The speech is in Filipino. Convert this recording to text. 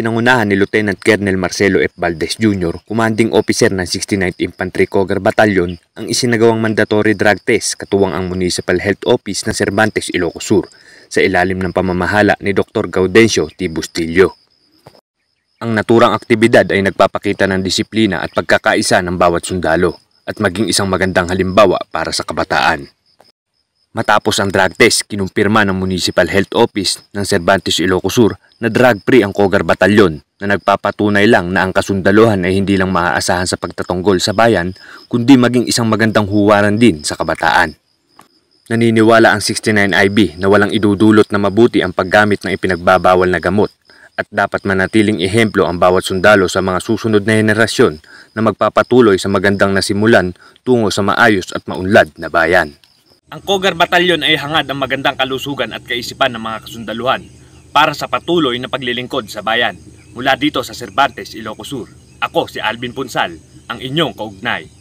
Pinangunahan ni Lieutenant Colonel Marcelo F. Valdez Jr., commanding officer ng 69th Infantry Cogar Battalion, ang isinagawang mandatory drug test katuwang ang Municipal Health Office ng Cervantes, Ilocos Sur sa ilalim ng pamamahala ni Dr. Gaudencio T. Bustillo. Ang naturang aktibidad ay nagpapakita ng disiplina at pagkakaisa ng bawat sundalo at maging isang magandang halimbawa para sa kabataan. Matapos ang drug test, kinumpirma ng Municipal Health Office ng Cervantes Ilocosur na drug-free ang Kogar Batalyon na nagpapatunay lang na ang kasundaluhan ay hindi lang maaasahan sa pagtatanggol sa bayan kundi maging isang magandang huwaran din sa kabataan. Naniniwala ang 69IB na walang idudulot na mabuti ang paggamit ng ipinagbabawal na gamot at dapat manatiling ehemplo ang bawat sundalo sa mga susunod na henerasyon na magpapatuloy sa magandang nasimulan tungo sa maayos at maunlad na bayan. Ang Kogar Batalyon ay hangad ang magandang kalusugan at kaisipan ng mga kasundaluhan para sa patuloy na paglilingkod sa bayan. Mula dito sa Cervantes, Ilocos Sur, ako si Alvin Punsal, ang inyong kaugnay.